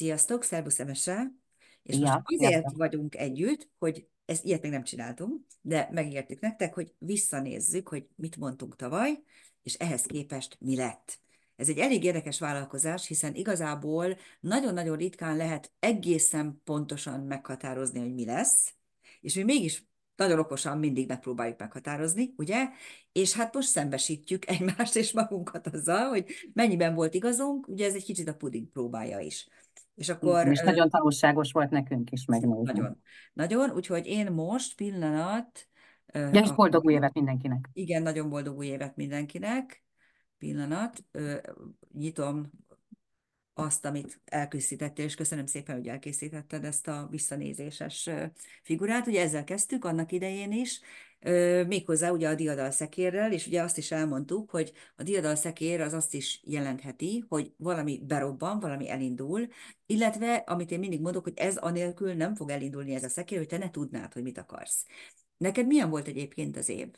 Sziasztok, szervusz Emese! És ja, most azért ja. vagyunk együtt, hogy ezt ilyet még nem csináltunk, de megértik nektek, hogy visszanézzük, hogy mit mondtunk tavaly, és ehhez képest mi lett. Ez egy elég érdekes vállalkozás, hiszen igazából nagyon-nagyon ritkán lehet egészen pontosan meghatározni, hogy mi lesz, és mi mégis nagyon okosan mindig megpróbáljuk meghatározni, ugye? És hát most szembesítjük egymást és magunkat azzal, hogy mennyiben volt igazunk, ugye ez egy kicsit a puding próbája is. És hm, akkor... És nagyon tanulságos volt nekünk is megnézni. Nagyon, nagyon, úgyhogy én most pillanat... Ja, és boldog új évet mindenkinek. Igen, nagyon boldog új évet mindenkinek. Pillanat, nyitom azt, amit elkészítettél, és köszönöm szépen, hogy elkészítetted ezt a visszanézéses figurát. Ugye ezzel kezdtük annak idején is, méghozzá ugye a diadalszekérrel, és ugye azt is elmondtuk, hogy a diadalszekér az azt is jelentheti, hogy valami berobban, valami elindul, illetve, amit én mindig mondok, hogy ez anélkül nem fog elindulni ez a szekér, hogy te ne tudnád, hogy mit akarsz. Neked milyen volt egyébként az év?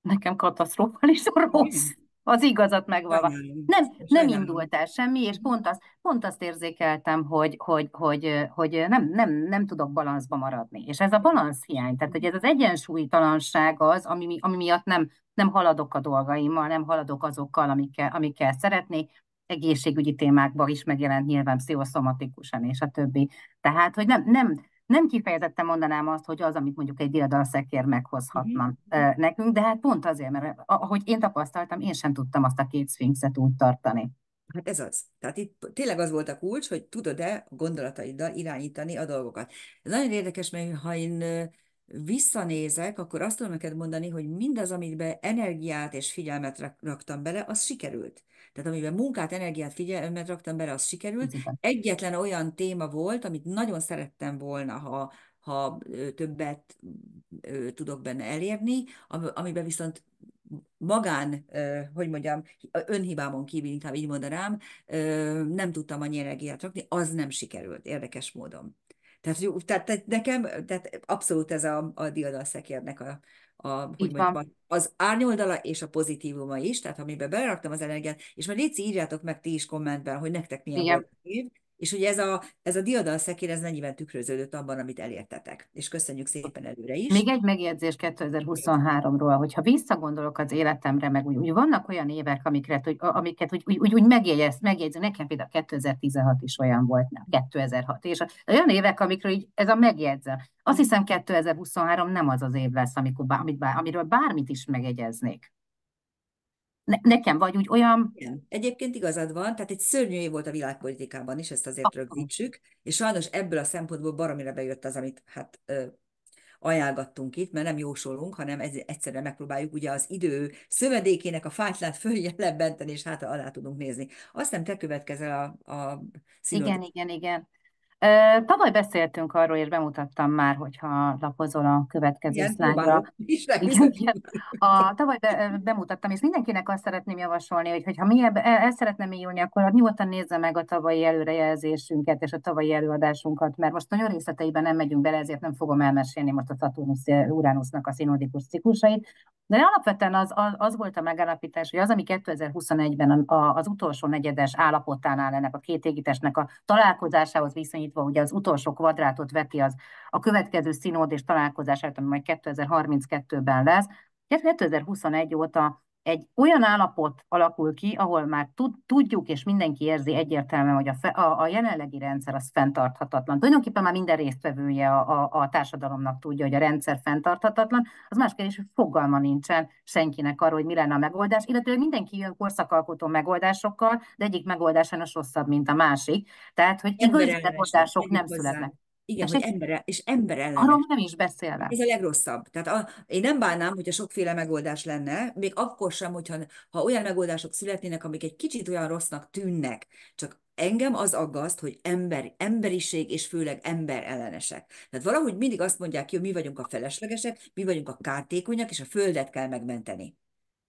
Nekem katasztrofális rossz. Hmm az igazat megvalva. Nem, nem indult el semmi, és pont, az, pont azt érzékeltem, hogy, hogy, hogy, hogy nem, nem, nem tudok balanszba maradni. És ez a balansz hiány, tehát hogy ez az egyensúlytalanság az, ami, ami miatt nem, nem haladok a dolgaimmal, nem haladok azokkal, amikkel, amikkel szeretnék, egészségügyi témákban is megjelent nyilván pszichoszomatikusan és a többi. Tehát, hogy nem, nem, nem kifejezetten mondanám azt, hogy az, amit mondjuk egy diadalszekér meghozhatna mm-hmm. nekünk, de hát pont azért, mert eh, ahogy én tapasztaltam, én sem tudtam azt a két szfinxet úgy tartani. Hát ez az. Tehát itt tényleg az volt a kulcs, hogy tudod-e gondolataiddal irányítani a dolgokat. Ez nagyon érdekes, mert ha én eh, visszanézek, akkor azt tudom neked mondani, hogy mindaz, amit be energiát és figyelmet raktam bele, az sikerült. Tehát amiben munkát, energiát, figyelmet raktam bele, az sikerült. Egyetlen olyan téma volt, amit nagyon szerettem volna, ha, ha többet tudok benne elérni, amiben viszont magán, hogy mondjam, önhibámon kívül, inkább így mondanám, nem tudtam annyi energiát rakni, az nem sikerült érdekes módon. Tehát, tehát, tehát nekem tehát abszolút ez a, a diadalszekérnek a, a, hogy mondjam, az árnyoldala és a pozitívuma is, tehát amiben beleraktam az energiát, és majd légy írjátok meg ti is kommentben, hogy nektek milyen Igen. pozitív, és ugye ez a, ez a diadalszekér, ez mennyiben tükröződött abban, amit elértetek. És köszönjük szépen előre is. Még egy megjegyzés 2023-ról, hogyha visszagondolok az életemre, meg úgy, úgy vannak olyan évek, amikre, hogy, amiket úgy, úgy, úgy megjegyez, megjegyzünk, nekem például 2016 is olyan volt, nem, 2006, és olyan évek, amikről így ez a megjegyzem. Azt hiszem 2023 nem az az év lesz, amikor bár, amit bár, amiről bármit is megjegyeznék ne, nekem vagy úgy olyan... Igen. Egyébként igazad van, tehát egy szörnyű év volt a világpolitikában is, ezt azért rögzítsük, és sajnos ebből a szempontból baromira bejött az, amit hát ö, ajánlgattunk itt, mert nem jósolunk, hanem ez, egyszerűen megpróbáljuk ugye az idő szövedékének a fátlát följelebbenteni és hát alá tudunk nézni. Azt nem te következel a, a színod... Igen, igen, igen. Tavaly beszéltünk arról, és bemutattam már, hogyha lapozol a következő igen, szlájdra. Igen, igen. A, tavaly be, bemutattam, és mindenkinek azt szeretném javasolni, hogy ha mi ebbe, el, el szeretne mélyülni, akkor nyugodtan nézze meg a tavalyi előrejelzésünket és a tavalyi előadásunkat, mert most nagyon részleteiben nem megyünk bele, ezért nem fogom elmesélni most a Saturnus Uranusnak a szinodikus ciklusait, de alapvetően az, az, az volt a megállapítás, hogy az, ami 2021-ben az utolsó negyedes állapotánál ennek a két égitesnek a találkozásához viszonyít, fordítva, ugye az utolsó kvadrátot veti az a következő színód és találkozását, ami majd 2032-ben lesz. 2021 óta egy olyan állapot alakul ki, ahol már tud, tudjuk, és mindenki érzi egyértelműen, hogy a, fe, a, a jelenlegi rendszer az fenntarthatatlan. Tulajdonképpen már minden résztvevője a, a, a társadalomnak tudja, hogy a rendszer fenntarthatatlan. Az más kérdés, hogy fogalma nincsen senkinek arról, hogy mi lenne a megoldás, illetve mindenki jön korszakalkotó megoldásokkal, de egyik megoldás sajnos rosszabb, mint a másik. Tehát, hogy igazi megoldások nem születnek. Igen, és hogy ez, ember, és ember ellen. Arról nem is beszélve. Ez a legrosszabb. Tehát a, én nem bánnám, hogyha sokféle megoldás lenne, még akkor sem, hogyha ha olyan megoldások születnének, amik egy kicsit olyan rossznak tűnnek, csak engem az aggaszt, hogy ember, emberiség és főleg ember ellenesek. Tehát valahogy mindig azt mondják ki, hogy mi vagyunk a feleslegesek, mi vagyunk a kártékonyak, és a földet kell megmenteni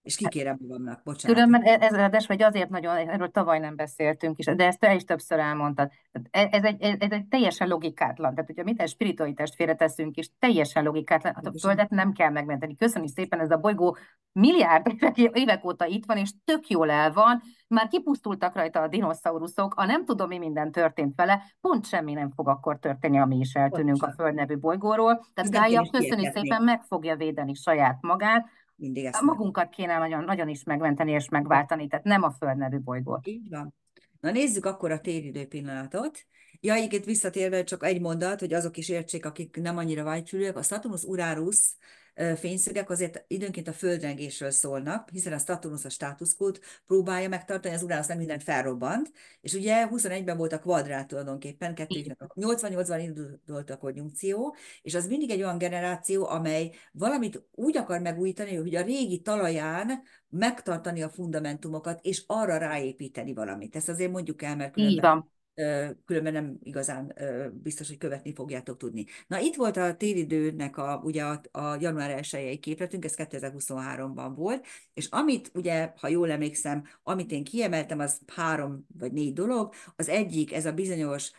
és kikérem magamnak, bocsánat. mert ez ráadásul, vagy azért nagyon, erről tavaly nem beszéltünk is, de ezt te is többször elmondtad. E, ez egy, ez egy teljesen logikátlan, tehát hogyha egy spiritualitást félreteszünk, és teljesen logikátlan, hát a földet nem kell megmenteni. Köszönjük szépen, ez a bolygó milliárd évek, óta itt van, és tök jól el van, már kipusztultak rajta a dinoszauruszok, a nem tudom mi minden történt vele, pont semmi nem fog akkor történni, ami is eltűnünk Bocsán. a Föld nevű bolygóról. Tehát Gája, köszönjük szépen, meg fogja védeni saját magát, mindig hát ezt... Magunkat kéne nagyon, nagyon is megmenteni és megváltani, tehát nem a Föld nevű bolygót. Így van. Na nézzük akkor a téridő pillanatot. Ja, itt visszatérve csak egy mondat, hogy azok is értsék, akik nem annyira vágyfülőek, a Saturnus Uranus fényszögek azért időnként a földrengésről szólnak, hiszen a Saturnus a státuszkót próbálja megtartani, az Uranus nem mindent felrobbant, és ugye 21-ben volt a kvadrát tulajdonképpen, 88-ban indult a konjunkció, és az mindig egy olyan generáció, amely valamit úgy akar megújítani, hogy a régi talaján megtartani a fundamentumokat, és arra ráépíteni valamit. Ezt azért mondjuk el, mert különben... Így van különben nem igazán biztos, hogy követni fogjátok tudni. Na itt volt a télidőnek a, ugye a, a január 1 képletünk, ez 2023-ban volt, és amit ugye, ha jól emlékszem, amit én kiemeltem, az három vagy négy dolog. Az egyik, ez a bizonyos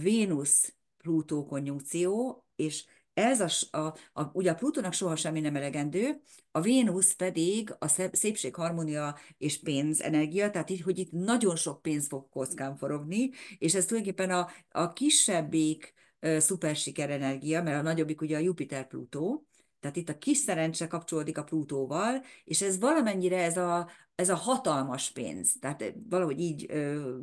Vénusz-Plutó konjunkció, és ez a, a, a, ugye a Plutónak soha semmi nem elegendő, a Vénusz pedig a szépség, harmónia és pénz energia, tehát így, hogy itt nagyon sok pénz fog kockán forogni, és ez tulajdonképpen a, a kisebbik e, szuper siker energia, mert a nagyobbik ugye a Jupiter-Plutó, tehát itt a kis szerencse kapcsolódik a Plutóval, és ez valamennyire ez a, ez a hatalmas pénz, tehát valahogy így,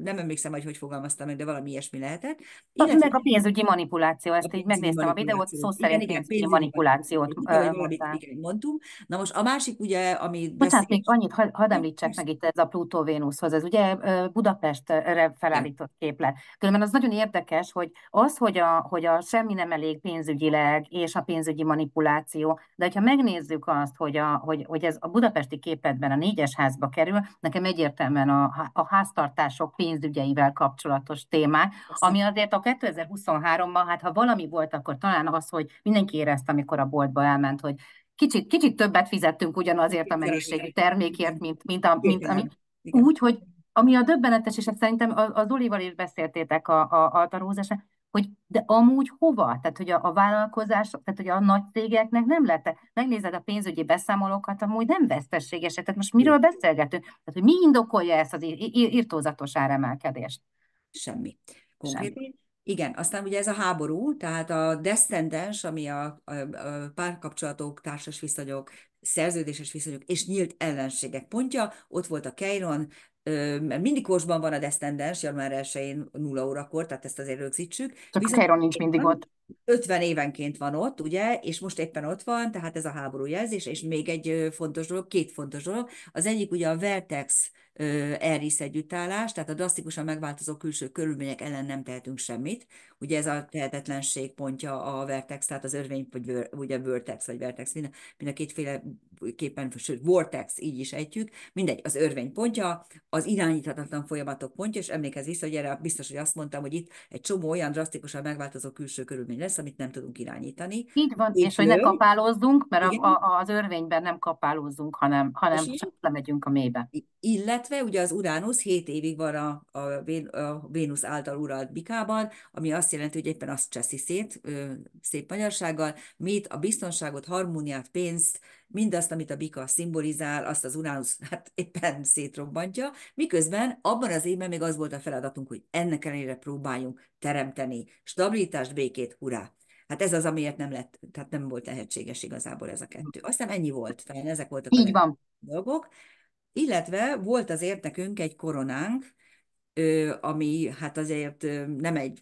nem emlékszem, hogy hogy fogalmaztam meg, de valami ilyesmi lehetett. Illetve, meg a pénzügyi manipuláció, ezt a így megnéztem a videót, szó szóval szerint igen, igen, pénzügyi manipulációt. Valamit, mondtunk. Na most a másik ugye, ami... Bocsánat, még annyit hadd említsek meg itt ez a Plutó-Vénuszhoz, ez ugye Budapestre felállított képlet. Különben az nagyon érdekes, hogy az, hogy a, hogy a semmi nem elég pénzügyileg, és a pénzügyi manipuláció, de ha megnézzük azt, hogy, a, hogy, hogy ez a budapesti képletben, a négyes ház házba kerül. Nekem egyértelműen a, a háztartások pénzügyeivel kapcsolatos témák, ami azért a 2023-ban, hát ha valami volt, akkor talán az, hogy mindenki érezte, amikor a boltba elment, hogy kicsit, kicsit többet fizettünk ugyanazért a mennyiségű termékért, mint, mint, a, mint ami, úgy, hogy ami a döbbenetes, és szerintem az Olival is beszéltétek a, a, a tarózásán, hogy de amúgy hova? Tehát, hogy a, a vállalkozás, tehát, hogy a nagy cégeknek nem lehet, megnézed a pénzügyi beszámolókat, amúgy nem veszteséges. Tehát most miről beszélgetünk? Tehát, hogy mi indokolja ezt az írtózatos áremelkedést? Semmi. Semmi. Igen, aztán ugye ez a háború, tehát a descendens, ami a, a, a párkapcsolatok, társas viszonyok, szerződéses viszonyok és nyílt ellenségek pontja, ott volt a Keiron mert mindig korsban van a desztendens, január 1-én 0 órakor, tehát ezt azért rögzítsük. Csak Viszont Kairon nincs mindig ott. 50 évenként van ott, ugye, és most éppen ott van, tehát ez a háború jelzés, és még egy fontos dolog, két fontos dolog. Az egyik ugye a Vertex elrisz együttállás, tehát a drasztikusan megváltozó külső körülmények ellen nem tehetünk semmit. Ugye ez a tehetetlenség pontja a vertex, tehát az örvény, vagy vör, ugye vertex, vagy vertex, mind, mind a kétféle képen, sőt, vortex, így is ejtjük. Mindegy, az örvény pontja, az irányíthatatlan folyamatok pontja, és emlékezz vissza, hogy erre biztos, hogy azt mondtam, hogy itt egy csomó olyan drasztikusan megváltozó külső körülmény lesz, amit nem tudunk irányítani. Így van, és, és hogy ne kapálózzunk, mert a, a, az örvényben nem kapálózzunk, hanem, hanem csak lemegyünk a mélybe. Illetve illetve ugye az Uránusz 7 évig van a, a, Vén, a Vénusz által uralt bikában, ami azt jelenti, hogy éppen azt cseszi szét ö, szép magyarsággal, mit a biztonságot, harmóniát, pénzt, mindazt, amit a bika szimbolizál, azt az Uránusz hát éppen szétrobbantja, miközben abban az évben még az volt a feladatunk, hogy ennek ellenére próbáljunk teremteni stabilitást, békét, urá. Hát ez az, amiért nem lett, tehát nem volt lehetséges igazából ez a kettő. Aztán ennyi volt, talán ezek voltak Így a van. dolgok. Illetve volt azért nekünk egy koronánk, ami hát azért nem egy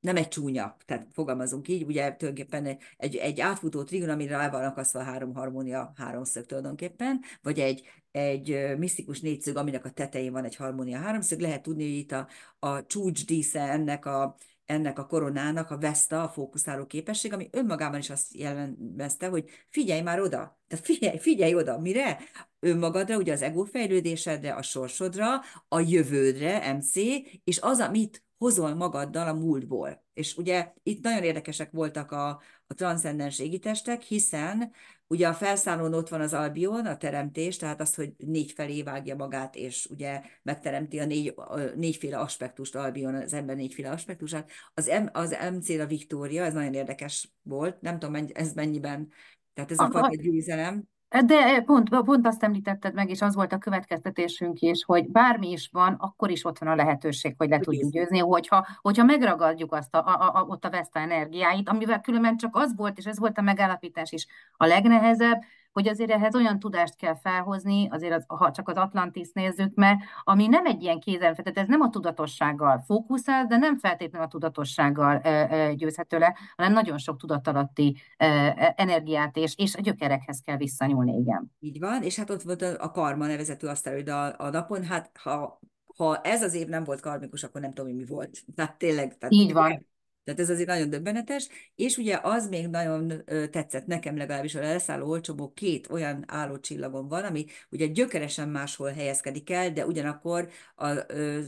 nem egy csúnya, tehát fogalmazunk így, ugye tulajdonképpen egy, egy átfutó trigon, amire rá van akasztva három harmónia háromszög tulajdonképpen, vagy egy, egy misztikus négyszög, aminek a tetején van egy harmónia háromszög, lehet tudni, hogy itt a, a csúcsdísze ennek a ennek a koronának a veszta, a fókuszáló képesség, ami önmagában is azt jelentette, hogy figyelj már oda, tehát figyelj, figyelj oda, mire? Önmagadra, ugye az ego a sorsodra, a jövődre, MC, és az, amit hozol magaddal a múltból. És ugye itt nagyon érdekesek voltak a, a transzcendens égitestek, hiszen ugye a felszállón ott van az albion, a teremtés, tehát az, hogy négy felé vágja magát, és ugye megteremti a négy, a négyféle aspektust, albion az ember négyféle aspektusát. Az, M, az MC a Viktória, ez nagyon érdekes volt, nem tudom, ez mennyiben, tehát ez Aha. a fajta győzelem, de pont, pont azt említetted meg, és az volt a következtetésünk is, hogy bármi is van, akkor is ott van a lehetőség, hogy le tudjuk győzni, hogyha, hogyha megragadjuk azt a, a, a, ott a Veszta energiáit, amivel különben csak az volt, és ez volt a megállapítás is a legnehezebb, hogy azért ehhez olyan tudást kell felhozni, azért az, ha csak az Atlantis nézzük mert ami nem egy ilyen kézenfetett, ez nem a tudatossággal fókuszál, de nem feltétlenül a tudatossággal győzhető le, hanem nagyon sok tudatalatti energiát és, és a gyökerekhez kell visszanyúlni, igen. Így van, és hát ott volt a karma nevezetű aszteroid a, a napon, hát ha ha ez az év nem volt karmikus, akkor nem tudom, hogy mi volt. Tehát tényleg. Tehát Így van. Tehát ez azért nagyon döbbenetes, és ugye az még nagyon tetszett nekem legalábbis, a leszálló olcsóbó két olyan csillagon van, ami ugye gyökeresen máshol helyezkedik el, de ugyanakkor a,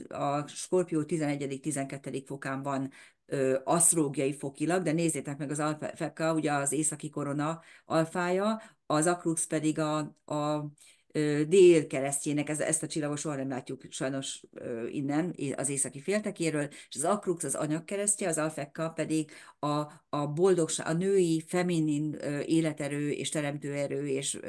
a Skorpió 11.-12. fokán van asztrógiai fokilag, de nézzétek meg az alfeka, ugye az északi korona alfája, az akrux pedig a, a délkeresztjének, ez, ezt a csillagot soha nem látjuk sajnos innen, az északi féltekéről, és az akrux az keresztje, az alfekka pedig a, a boldogság, a női, feminin életerő és teremtőerő és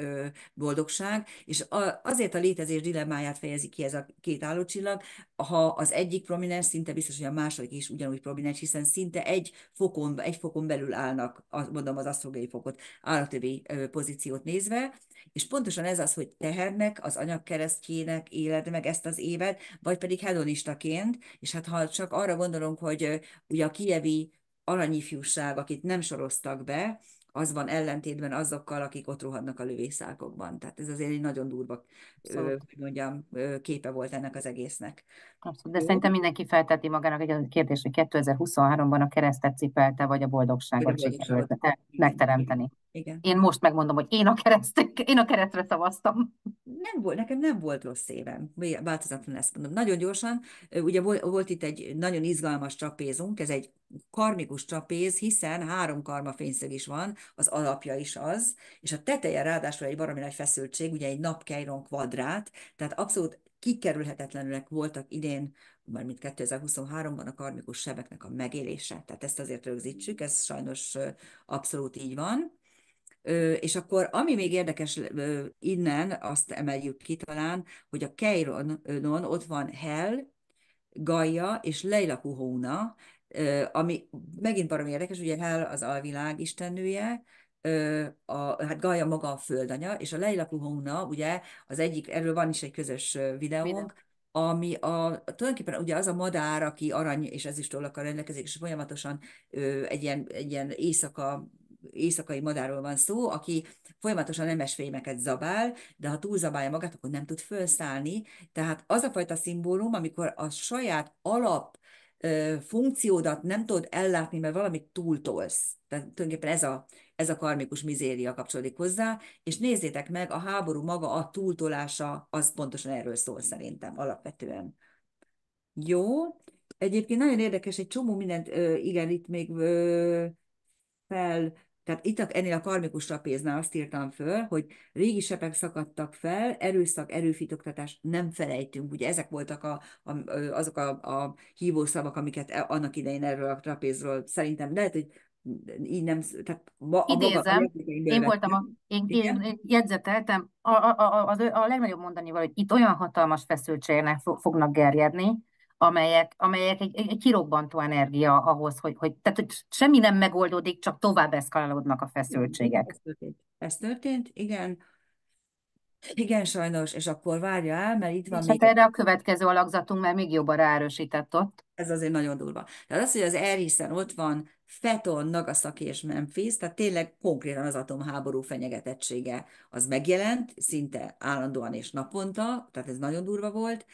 boldogság, és a, azért a létezés dilemmáját fejezi ki ez a két állócsillag, ha az egyik prominens, szinte biztos, hogy a második is ugyanúgy prominens, hiszen szinte egy fokon, egy fokon belül állnak, mondom az asztrogai fokot, állatövi pozíciót nézve, és pontosan ez az, hogy tehernek, az anyagkeresztjének éled meg ezt az évet, vagy pedig hedonistaként, és hát ha csak arra gondolunk, hogy ugye a kievi aranyifjúság, akit nem soroztak be, az van ellentétben azokkal, akik ott rohadnak a lövészákokban. Tehát ez azért egy nagyon durva, szóval. hogy mondjam, képe volt ennek az egésznek. Abszolút. De szerintem mindenki felteti magának egy kérdést, hogy 2023-ban a keresztet cipelte, vagy a boldogságot sikerült megteremteni. Igen. Én most megmondom, hogy én a, kereszt, én a keresztre szavaztam. Nem volt, nekem nem volt rossz évem. Változatlan ezt mondom. Nagyon gyorsan, ugye volt, volt itt egy nagyon izgalmas csapézunk, ez egy karmikus csapéz, hiszen három karma fényszög is van, az alapja is az, és a teteje ráadásul egy baromi nagy feszültség, ugye egy napkeiron kvadrát, tehát abszolút kikerülhetetlenülek voltak idén, mármint 2023-ban a karmikus sebeknek a megélése. Tehát ezt azért rögzítsük, ez sajnos abszolút így van. És akkor, ami még érdekes innen, azt emeljük ki talán, hogy a Keironon ott van Hel, Gaia és Leila Puhóna, ami megint baromi érdekes, ugye Hel az alvilág istennője, a, hát Gaia maga a földanya, és a Leila Kuhona, ugye, az egyik, erről van is egy közös videónk, ami a, tulajdonképpen ugye az a madár, aki arany és tollakkal rendelkezik, és folyamatosan ö, egy, ilyen, egy ilyen éjszaka éjszakai madárról van szó, aki folyamatosan nemesfémeket zabál, de ha túlzabálja magát, akkor nem tud felszállni. Tehát az a fajta szimbólum, amikor a saját alap ö, funkciódat nem tudod ellátni, mert valamit túltolsz. Tehát tulajdonképpen ez a, ez a karmikus mizéria kapcsolódik hozzá, és nézzétek meg, a háború maga, a túltolása, az pontosan erről szól szerintem alapvetően. Jó, egyébként nagyon érdekes, egy csomó mindent, igen, itt még fel, tehát itt a, ennél a karmikus trapéznál azt írtam föl, hogy régi sepek szakadtak fel, erőszak, erőfitoktatás, nem felejtünk. Ugye ezek voltak a, a, azok a, a hívószavak, amiket e, annak idején erről a trapézról szerintem lehet, hogy így nem, tehát ma, a Idézem, maga, a én voltam, a, én, én, én jegyzeteltem, a, a, a, az, a legnagyobb mondani való, hogy itt olyan hatalmas feszültségnek fognak gerjedni, amelyek, amelyek egy, egy, egy kirobbantó energia ahhoz, hogy, hogy, tehát, hogy semmi nem megoldódik, csak tovább eszkalálódnak a feszültségek. Ez történt, ez történt igen. Igen, sajnos, és akkor várja el, mert itt van és még... Hát erre a következő alakzatunk már még jobban ráerősített ott. Ez azért nagyon durva. Tehát az, hogy az R, ott van Feton, Nagasaki és Memphis, tehát tényleg konkrétan az atomháború fenyegetettsége az megjelent, szinte állandóan és naponta, tehát ez nagyon durva volt,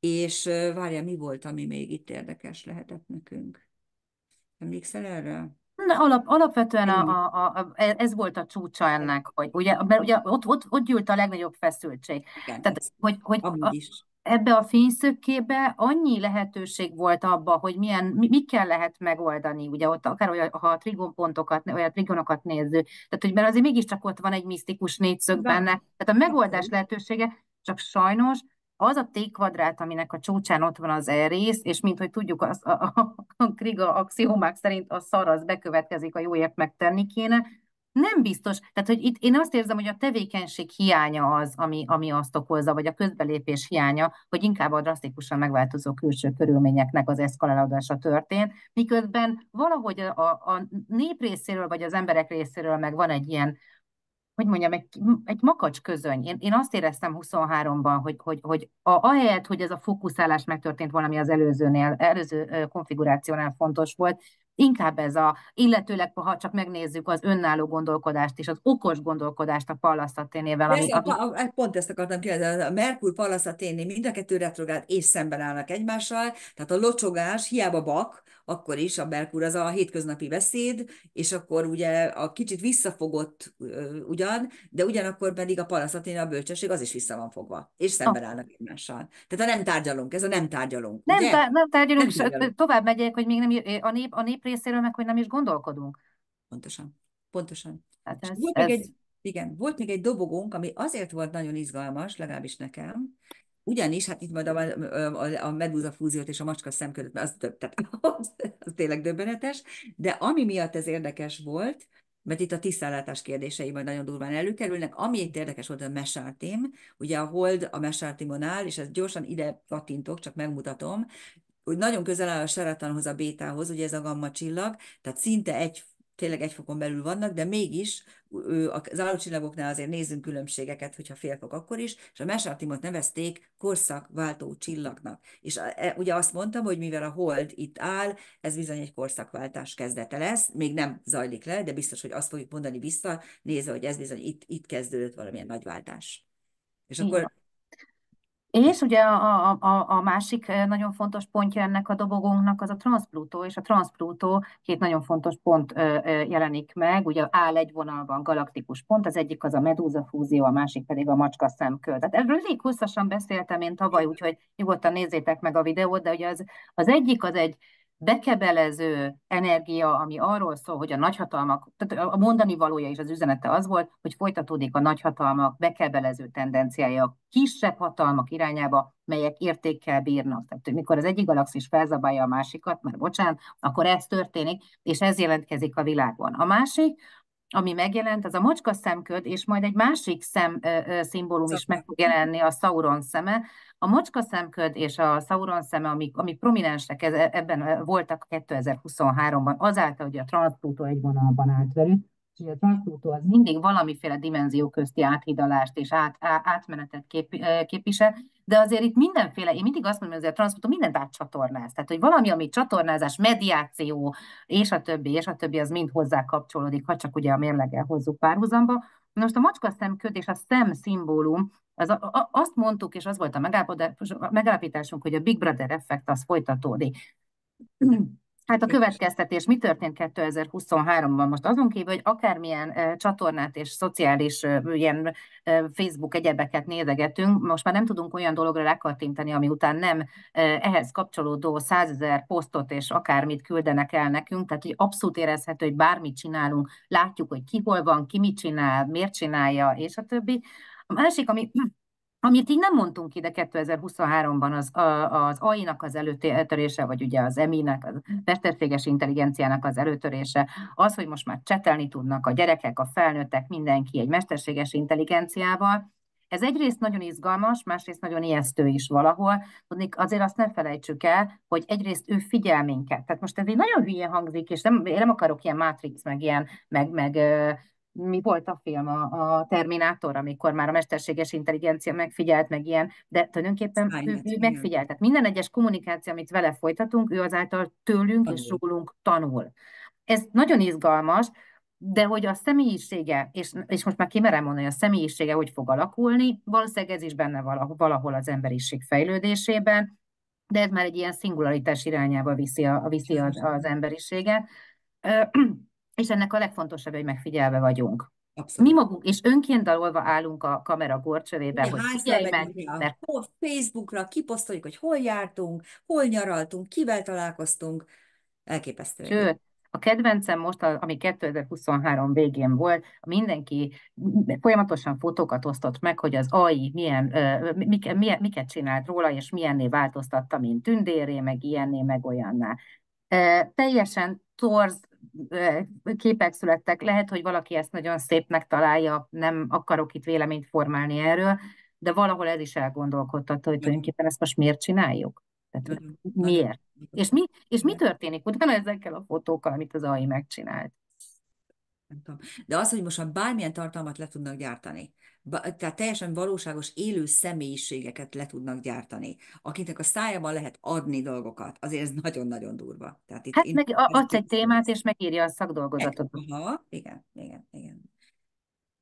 és várja, mi volt, ami még itt érdekes lehetett nekünk? Emlékszel erre? Na, alap, alapvetően a, a, a, e, ez volt a csúcsa ennek, hogy ugye, mert ugye ott, ott, ott gyűlt a legnagyobb feszültség. Igen, Tehát, ez, hogy, hogy a, ebbe a fényszökkébe annyi lehetőség volt abba, hogy milyen, mikkel lehet megoldani, ugye ott akár olyan, ha a trigonpontokat, olyan trigonokat néző, tehát hogy mert azért mégiscsak ott van egy misztikus négyszög De. benne, tehát a megoldás lehetősége, csak sajnos az a T-kvadrát, aminek a csúcsán ott van az E-rész, és mint hogy tudjuk, az, a, a, a kriga axiomák szerint a szar az bekövetkezik, a jóért megtenni kéne, nem biztos. Tehát, hogy itt én azt érzem, hogy a tevékenység hiánya az, ami, ami azt okozza, vagy a közbelépés hiánya, hogy inkább a drasztikusan megváltozó külső körülményeknek az eszkalálódása történt, miközben valahogy a, a nép részéről, vagy az emberek részéről meg van egy ilyen, hogy mondjam, egy, egy makacs közöny. Én, én azt éreztem 23-ban, hogy, hogy, hogy a, ahelyett, hogy ez a fókuszálás megtörtént valami az előzőnél, előző konfigurációnál fontos volt, Inkább ez a, illetőleg, ha csak megnézzük az önálló gondolkodást és az okos gondolkodást a pallaszaténével. Amik, a, a, a, pont ezt akartam kérdezni, a Merkur pallaszaténi mind a kettő retrográd és szemben állnak egymással, tehát a locsogás hiába bak, akkor is a Berkur az a hétköznapi beszéd, és akkor ugye a kicsit visszafogott ugyan, de ugyanakkor pedig a palaszatén a bölcsesség az is vissza van fogva, és szemben ah. állnak egymással. Tehát a nem tárgyalunk, ez a nem tárgyalunk. Nem, ugye? Tá- nem tárgyalunk, nem tárgyalunk. tovább megyek, hogy még nem a nép, a nép részéről meg, hogy nem is gondolkodunk. Pontosan, pontosan. Hát ez, volt ez... Még egy, igen, volt még egy dobogónk, ami azért volt nagyon izgalmas, legalábbis nekem, ugyanis, hát itt majd a, a, a medúza fúziót és a macska szem között, az több, tehát az, az tényleg döbbenetes, de ami miatt ez érdekes volt, mert itt a tisztállátás kérdései majd nagyon durván előkerülnek. Ami itt érdekes volt, a mesártém, ugye a hold a mesártémon áll, és ezt gyorsan ide kattintok, csak megmutatom, hogy nagyon közel áll a seratanhoz, a bétához, ugye ez a gamma csillag, tehát szinte egy tényleg egy fokon belül vannak, de mégis az állócsillagoknál azért nézzünk különbségeket, hogyha félfok akkor is, és a Mesartimot nevezték korszakváltó csillagnak. És e, ugye azt mondtam, hogy mivel a hold itt áll, ez bizony egy korszakváltás kezdete lesz, még nem zajlik le, de biztos, hogy azt fogjuk mondani vissza, nézve, hogy ez bizony itt, itt kezdődött valamilyen nagy váltás. És akkor és ugye a, a, a másik eh, nagyon fontos pontja ennek a dobogónknak az a transplutó, és a transplutó két nagyon fontos pont jelenik meg, ugye áll egy vonalban galaktikus pont, az egyik az a medúza fúzió, a másik pedig a macska szemköl. Tehát erről elég hosszasan beszéltem én tavaly, úgyhogy nyugodtan nézzétek meg a videót, de ugye az, az egyik az egy bekebelező energia, ami arról szól, hogy a nagyhatalmak, tehát a mondani valója és az üzenete az volt, hogy folytatódik a nagyhatalmak bekebelező tendenciája a kisebb hatalmak irányába, melyek értékkel bírnak. Tehát mikor az egyik galaxis felzabálja a másikat, már bocsánat, akkor ez történik, és ez jelentkezik a világban. A másik, ami megjelent, az a mocska szemköd, és majd egy másik szem ö, ö, szimbólum is meg fog jelenni, a Sauron szeme. A mocska szemköd és a Sauron szeme, amik, amik prominensek e, ebben voltak 2023-ban, azáltal, hogy a transzpútó egy vonalban állt velük, hogy a transzútó az mindig valamiféle dimenzió közti áthidalást és át, á, átmenetet kép, képvisel, de azért itt mindenféle, én mindig azt mondom, hogy azért a transzútó mindent átcsatornáz. Tehát, hogy valami, ami csatornázás, mediáció, és a többi, és a többi, az mind hozzá kapcsolódik, ha csak ugye a mérlegel hozzuk párhuzamba. Most a macska szemköd és a szem szimbólum, az, a, a, azt mondtuk, és az volt a megállapításunk, hogy a Big Brother effekt az folytatódik Hát a következtetés, mi történt 2023-ban most azon kívül, hogy akármilyen csatornát és szociális ilyen Facebook egyebeket nézegetünk, most már nem tudunk olyan dologra rákattintani, ami után nem ehhez kapcsolódó százezer posztot és akármit küldenek el nekünk, tehát hogy abszolút érezhető, hogy bármit csinálunk, látjuk, hogy ki hol van, ki mit csinál, miért csinálja, és a többi. A másik, ami amit így nem mondtunk ide 2023-ban az, az AI-nak az előtörése, vagy ugye az EMI-nek, a mesterséges intelligenciának az előtörése, az, hogy most már csetelni tudnak a gyerekek, a felnőttek, mindenki egy mesterséges intelligenciával, ez egyrészt nagyon izgalmas, másrészt nagyon ijesztő is valahol. Tudnék, azért azt nem felejtsük el, hogy egyrészt ő figyel minket. Tehát most ez egy nagyon hülye hangzik, és nem, én nem akarok ilyen Matrix, meg ilyen, meg, meg mi volt a film, a, a Terminátor, amikor már a mesterséges intelligencia megfigyelt, meg ilyen, de tulajdonképpen Száját, ő, ő megfigyelt. Tehát minden egyes kommunikáció, amit vele folytatunk, ő azáltal tőlünk tanul. és rólunk tanul. Ez nagyon izgalmas, de hogy a személyisége, és, és most már kimerem mondani, a személyisége hogy fog alakulni, valószínűleg ez is benne valahol az emberiség fejlődésében, de ez már egy ilyen szingularitás irányába viszi, a, viszi az, az emberiséget és ennek a legfontosabb, hogy megfigyelve vagyunk. Abszolút. Mi magunk, és dalolva állunk a kamera gorcsövébe, hogy figyelj meg. Mert... Hol Facebookra kiposztoljuk, hogy hol jártunk, hol nyaraltunk, kivel találkoztunk. Elképesztő. Sőt, a kedvencem most, ami 2023 végén volt, mindenki folyamatosan fotókat osztott meg, hogy az AI milyen, miket, milyen, miket csinált róla, és milyenné változtatta, mint tündéré, meg ilyenné, meg olyanná. Teljesen torz képek születtek. Lehet, hogy valaki ezt nagyon szépnek találja, nem akarok itt véleményt formálni erről, de valahol ez is elgondolkodtat, hogy tulajdonképpen ezt most miért csináljuk. Tehát, miért? És mi, és mi történik utána ezekkel a fotókkal, amit az AI megcsinált? nem tudom. De az, hogy most már bármilyen tartalmat le tudnak gyártani, tehát teljesen valóságos élő személyiségeket le tudnak gyártani, akiknek a szájában lehet adni dolgokat. Azért ez nagyon-nagyon durva. Tehát itt hát meg adsz egy témát, és megírja a szakdolgozatot. Aha, igen, igen, igen.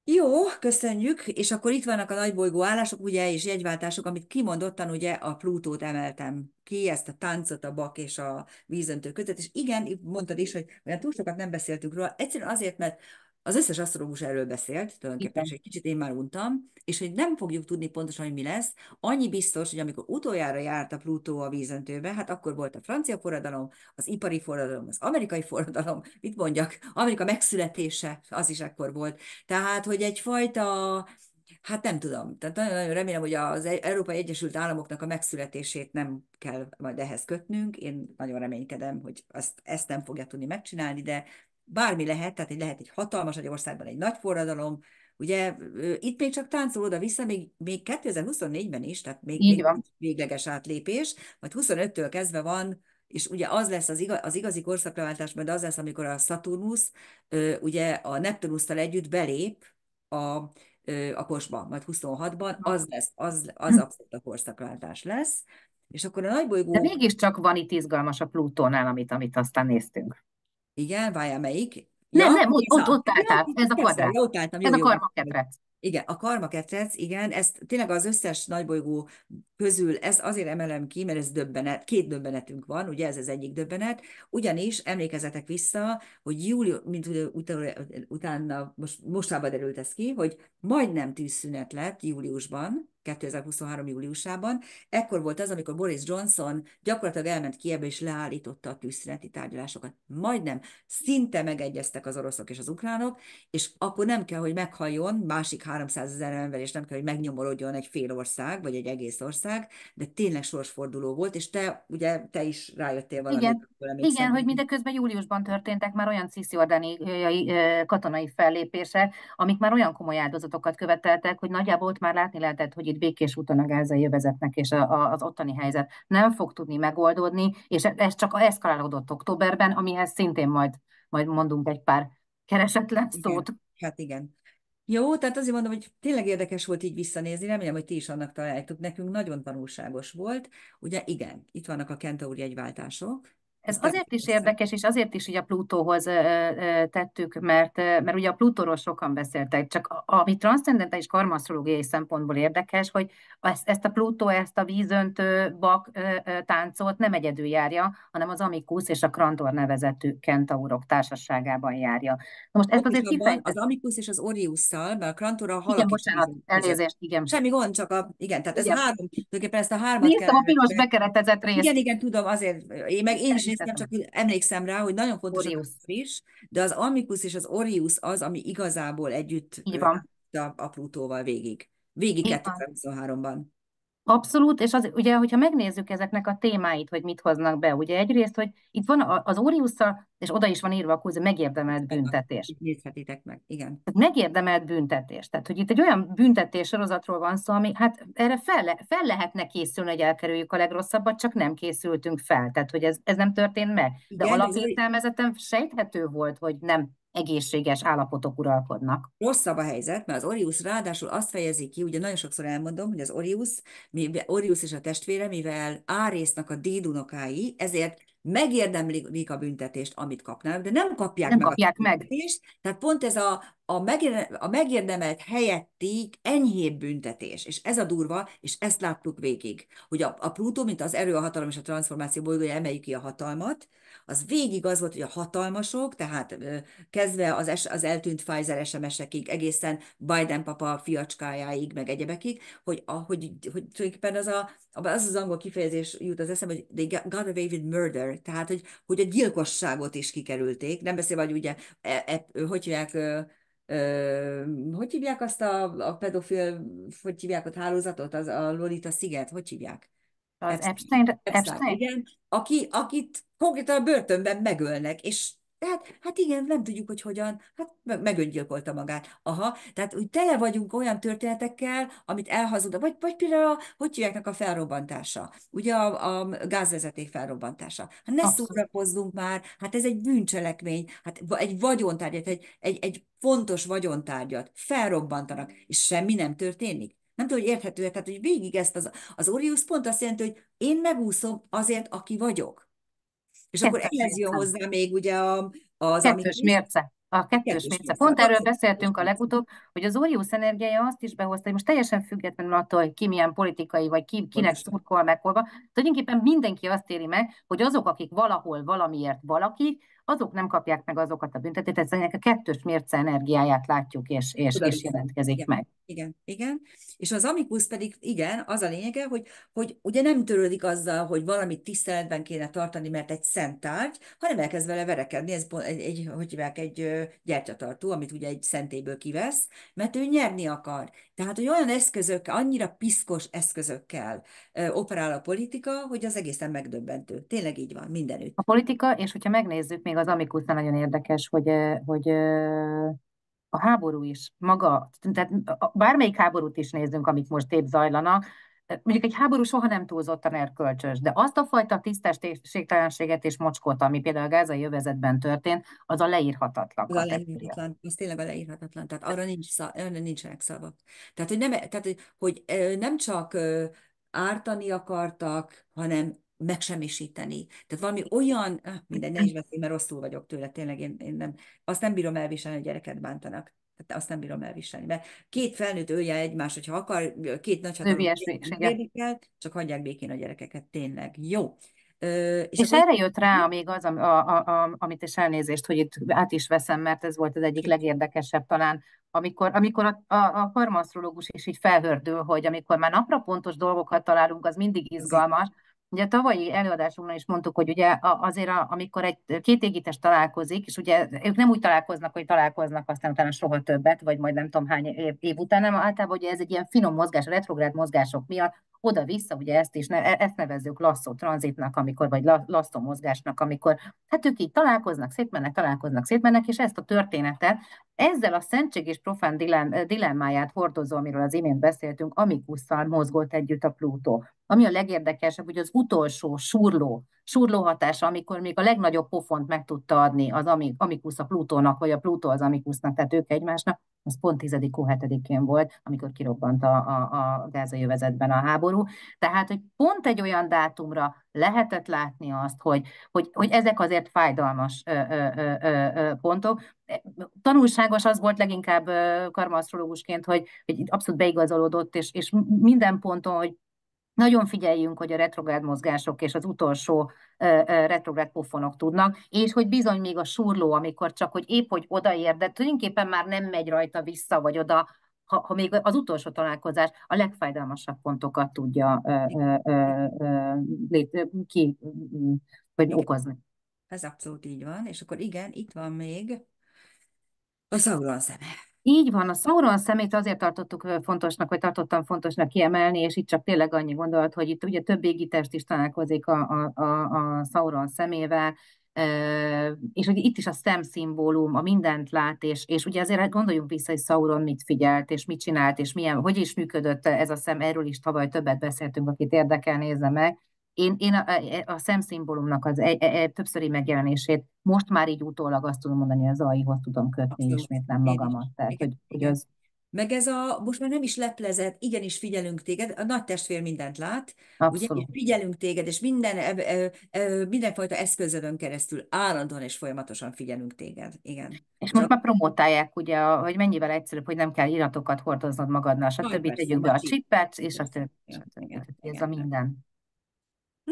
Jó, köszönjük, és akkor itt vannak a nagybolygó állások, ugye, és jegyváltások, amit kimondottan ugye a Plutót emeltem ki, ezt a táncot a bak és a vízöntő között, és igen, mondtad is, hogy olyan túl sokat nem beszéltünk róla, egyszerűen azért, mert az összes asztrológus erről beszélt, tulajdonképpen, és egy kicsit én már untam, és hogy nem fogjuk tudni pontosan, hogy mi lesz. Annyi biztos, hogy amikor utoljára járt a Plutó a vízöntőbe, hát akkor volt a francia forradalom, az ipari forradalom, az amerikai forradalom, mit mondjak, Amerika megszületése, az is akkor volt. Tehát, hogy egyfajta Hát nem tudom. Tehát nagyon-nagyon remélem, hogy az e- Európai Egyesült Államoknak a megszületését nem kell majd ehhez kötnünk. Én nagyon reménykedem, hogy ezt, ezt nem fogja tudni megcsinálni, de bármi lehet, tehát egy, lehet egy hatalmas egy országban egy nagy forradalom, Ugye itt még csak táncol oda-vissza, még, még 2024-ben is, tehát még, még végleges átlépés, majd 25-től kezdve van, és ugye az lesz az, igaz, az igazi korszakváltás, majd az lesz, amikor a Saturnus ugye a Neptunusztal együtt belép a, a kosba, majd 26-ban, az lesz, az, az hm. abszolút a korszakváltás lesz, és akkor a nagybolygó... De mégiscsak van itt izgalmas a Plutónál, amit, amit aztán néztünk. Igen, várjál, melyik? Nem, ja, nem, ott, ott, ott álltál, ja, ez a kvadrát. ott álltam, jó, ez jó, a karmaketrec. Igen, a karmaketrec, igen, Ezt, tényleg az összes nagybolygó közül, ez azért emelem ki, mert ez döbbenet, két döbbenetünk van, ugye ez az egyik döbbenet, ugyanis emlékezetek vissza, hogy júlió, mint ugye utána most, mostában derült ez ki, hogy majdnem tűzszünet lett júliusban, 2023. júliusában. Ekkor volt az, amikor Boris Johnson gyakorlatilag elment Kievbe és leállította a tűzszüneti tárgyalásokat. Majdnem szinte megegyeztek az oroszok és az ukránok, és akkor nem kell, hogy meghajjon, másik 300 ezer ember, és nem kell, hogy megnyomorodjon egy fél ország, vagy egy egész ország, de tényleg sorsforduló volt, és te, ugye, te is rájöttél valamit. Igen, igen hogy mindeközben júliusban történtek már olyan cisziordani katonai fellépések, amik már olyan komoly áldozatokat követeltek, hogy nagyjából ott már látni lehetett, hogy egy békés úton a gázai övezetnek, és a, a, az ottani helyzet nem fog tudni megoldódni, és ez csak eszkalálódott októberben, amihez szintén majd, majd mondunk egy pár keresetlen szót. Igen. Hát igen. Jó, tehát azért mondom, hogy tényleg érdekes volt így visszanézni, remélem, hogy ti is annak találtuk, nekünk nagyon tanulságos volt. Ugye igen, itt vannak a úr egyváltások, ez azért is érdekes, és azért is így a Plutóhoz tettük, mert, mert ugye a Plutóról sokan beszéltek, csak ami transzcendentális karmasztrológiai szempontból érdekes, hogy ezt a Plutó, ezt a vízöntő bak táncot nem egyedül járja, hanem az Amikusz és a Krantor nevezetű kentaurok társaságában járja. Na most ezt azért kifejtett... Az Amikusz és az Oriusszal, mert a Krantor a halak... Igen, bocsánat, elnézést, igen. Semmi gond, csak a... Igen, tehát ez igen. három, tulajdonképpen ezt a hármat Néztem kell... a piros bekeretezett részt. Igen, igen, tudom, azért, én meg én is néztem, csak emlékszem rá, hogy nagyon fontos Orius. is, de az amikus és az Orius az, ami igazából együtt Így van. a Plutóval végig. Végig 2023-ban. Abszolút, és az, ugye, hogyha megnézzük ezeknek a témáit, hogy mit hoznak be, ugye egyrészt, hogy itt van az óriusza, és oda is van írva a kúz, megérdemelt büntetés. Itt nézhetitek meg, igen. Megérdemelt büntetés. Tehát, hogy itt egy olyan büntetés sorozatról van szó, ami hát erre fel, le, fel lehetne készülni, hogy elkerüljük a legrosszabbat, csak nem készültünk fel. Tehát, hogy ez, ez nem történt meg. De igen, alapértelmezetem sejthető volt, hogy nem egészséges állapotok uralkodnak. Rosszabb a helyzet, mert az Orius ráadásul azt fejezi ki, ugye nagyon sokszor elmondom, hogy az Orius, mivel Orius és a testvére, mivel Árésznak a dédunokái, ezért megérdemlik a büntetést, amit kapnának, de nem kapják nem meg kapják a büntetést. Tehát pont ez a, a, megérdemelt, a megérdemelt helyetti enyhébb büntetés, és ez a durva, és ezt láttuk végig, hogy a, a Plutó, mint az erő, a hatalom és a transformáció bolygója emeljük ki a hatalmat, az végig az volt, hogy a hatalmasok, tehát kezdve az, es, az eltűnt Pfizer SMS-ekig, egészen Biden papa fiacskájáig, meg egyebekig, hogy, a, hogy, hogy tulajdonképpen az, a, az az angol kifejezés jut az eszembe, hogy they got away with murder, tehát hogy, hogy a gyilkosságot is kikerülték, nem beszélve, hogy ugye, e, e, hogy hívják, Ö, hogy hívják azt a, a pedofil, hogy hívják ott hálózatot, az a Lolita sziget, hogy hívják? Az Epstein, Epstein? Igen, aki, akit konkrétan a börtönben megölnek, és tehát, hát igen, nem tudjuk, hogy hogyan, hát megöngyilkolta magát. Aha, tehát úgy tele vagyunk olyan történetekkel, amit elhazudnak, vagy, vagy például, a, hogy hívják a felrobbantása, ugye a, a gázvezeték felrobbantása. Hát ne Abszolút. szórakozzunk már, hát ez egy bűncselekmény, hát egy vagyontárgyat, egy, egy, egy fontos vagyontárgyat felrobbantanak, és semmi nem történik. Nem tudom, hogy érthető -e, tehát hogy végig ezt az, az Orius pont azt jelenti, hogy én megúszom azért, aki vagyok. És akkor ehhez jön hozzá még ugye a, az... Kettős amit... mérce. A kettős, kettős mérce. mérce. Pont erről beszéltünk a legutóbb, hogy az Orius energiája azt is behozta, hogy most teljesen függetlenül attól, hogy ki milyen politikai, vagy ki, kinek szurkol meg hova, tulajdonképpen mindenki azt éri meg, hogy azok, akik valahol valamiért valakik, azok nem kapják meg azokat a büntetést, ennek a kettős mérce energiáját látjuk, és, és, és jelentkezik igen, meg. Igen, igen. És az amikusz pedig, igen, az a lényege, hogy, hogy ugye nem törődik azzal, hogy valamit tiszteletben kéne tartani, mert egy szent tárgy, hanem elkezd vele verekedni, ez egy, egy hogy hívják, egy gyertyatartó, amit ugye egy szentéből kivesz, mert ő nyerni akar. Tehát, hogy olyan eszközökkel, annyira piszkos eszközökkel operál a politika, hogy az egészen megdöbbentő. Tényleg így van, mindenütt. A politika, és hogyha megnézzük, még az Amikusza nagyon érdekes, hogy, hogy a háború is maga, tehát bármelyik háborút is nézzünk, amik most épp zajlanak, mondjuk egy háború soha nem túlzottan erkölcsös, de azt a fajta tisztességtelenséget és mocskot, ami például a gázai övezetben történt, az a leírhatatlan. Az a leírhatatlan, az tényleg a leírhatatlan, tehát arra, nincs szá, arra nincsenek szavak. Tehát, hogy nem, e, tehát, hogy nem csak ártani akartak, hanem megsemmisíteni. Tehát valami olyan, minden ne is beszélj, mert rosszul vagyok tőle, tényleg én, én nem, azt nem bírom elviselni, hogy gyereket bántanak. Tehát azt nem bírom elviselni. Mert két felnőtt ölje egymást, hogyha akar, két nagyhatalom kell, csak hagyják békén a gyerekeket, tényleg. Jó. Ö, és és erre jött rá még az, a, a, a, amit is elnézést, hogy itt át is veszem, mert ez volt az egyik legérdekesebb talán, amikor, amikor a, a, a farmasztrológus is így felhördül, hogy amikor már napra pontos dolgokat találunk, az mindig izgalmas, Ugye a tavalyi előadásunknál is mondtuk, hogy ugye azért, a, amikor egy két égítes találkozik, és ugye ők nem úgy találkoznak, hogy találkoznak, aztán utána soha többet, vagy majd nem tudom hány év, év után, hanem általában ugye ez egy ilyen finom mozgás, a retrográd mozgások miatt oda-vissza, ugye ezt is ne, e, ezt nevezzük lasszó tranzitnak, amikor, vagy lasszó mozgásnak, amikor hát ők így találkoznak, szétmennek, találkoznak, szétmennek, és ezt a történetet, ezzel a szentség és profán dilemmáját hordozó, amiről az imént beszéltünk, amikusszal mozgott együtt a Plutó. Ami a legérdekesebb, hogy az utolsó súrló, surló hatása, amikor még a legnagyobb pofont meg tudta adni az amikusz a Plutónak, vagy a Plutó az amikusznak, tehát ők egymásnak, az pont 10 7 volt, amikor kirobbant a, a, a gázai övezetben a háború. Tehát, hogy pont egy olyan dátumra lehetett látni azt, hogy, hogy, hogy ezek azért fájdalmas ö, ö, ö, ö, pontok. Tanulságos az volt leginkább karmasztrológusként, hogy, hogy abszolút beigazolódott, és, és minden ponton, hogy nagyon figyeljünk, hogy a retrográd mozgások és az utolsó retrográd pofonok tudnak, és hogy bizony még a surló, amikor csak, hogy épp, hogy odaér, de tulajdonképpen már nem megy rajta vissza, vagy oda, ha, ha még az utolsó találkozás a legfájdalmasabb pontokat tudja ö, ö, ö, lét, ki, vagy mm, okozni. Ez abszolút így van, és akkor igen, itt van még a Sauron szeme. Így van, a Sauron szemét azért tartottuk fontosnak, vagy tartottam fontosnak kiemelni, és itt csak tényleg annyi gondolat, hogy itt ugye több égítest is találkozik a, a, a, a Sauron szemével, és hogy itt is a STEM szimbólum, a mindent lát, és, és ugye azért hát gondoljunk vissza, hogy Sauron mit figyelt, és mit csinált, és milyen, hogy is működött ez a szem, erről is tavaly többet beszéltünk, akit érdekel, nézze meg én, én a, e, e, a szemszimbólumnak az e, e, e, többszöri megjelenését most már így utólag azt tudom mondani, hogy az AI-hoz tudom kötni Abszolút. nem magamat. Tehát, hogy, hogy az, meg ez a, most már nem is leplezett, igenis figyelünk téged, a nagy testvér mindent lát, ugye, figyelünk téged, és minden, e, e, mindenfajta eszközödön keresztül állandóan és folyamatosan figyelünk téged, igen. És most már promotálják, ugye, hogy mennyivel egyszerűbb, hogy nem kell iratokat hordoznod magadnál, stb. Tegyük be a csippet, és a többi. Ez a minden.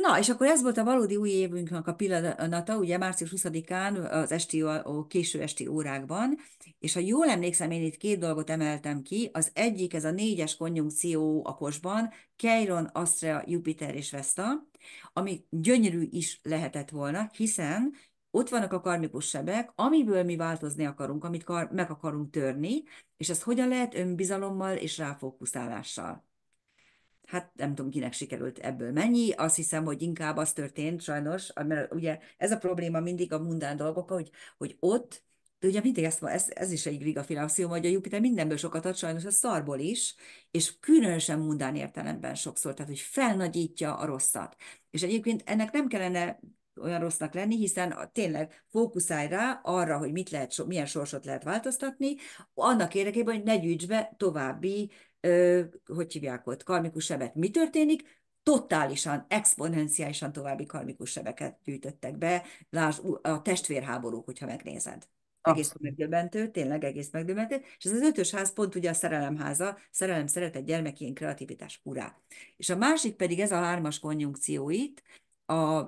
Na, és akkor ez volt a valódi új évünknek a pillanata, ugye március 20-án az esti, a késő esti órákban, és ha jól emlékszem, én itt két dolgot emeltem ki, az egyik ez a négyes konjunkció kosban, Keiron, Astrea, Jupiter és Vesta, ami gyönyörű is lehetett volna, hiszen ott vannak a karmikus sebek, amiből mi változni akarunk, amit kar- meg akarunk törni, és ezt hogyan lehet önbizalommal és ráfókuszálással hát nem tudom, kinek sikerült ebből mennyi, azt hiszem, hogy inkább az történt sajnos, mert ugye ez a probléma mindig a mundán dolgok, hogy, hogy ott, de ugye mindig ezt, ez, ez is egy griga filaxium, hogy a Jupiter mindenből sokat ad, sajnos a szarból is, és különösen mundán értelemben sokszor, tehát hogy felnagyítja a rosszat. És egyébként ennek nem kellene olyan rossznak lenni, hiszen tényleg fókuszálj rá arra, hogy mit lehet, milyen sorsot lehet változtatni, annak érdekében, hogy ne gyűjts be további hogy hívják ott, karmikus sebet. Mi történik? Totálisan, exponenciálisan további karmikus sebeket gyűjtöttek be. Lásd, a testvérháborúk, hogyha megnézed. Egész megdöbbentő, tényleg egész megdöbbentő. És ez az ötös ház pont ugye a szerelemháza, szerelem, szeretet, gyermek, ilyen kreativitás, urá. És a másik pedig ez a hármas konjunkció itt, a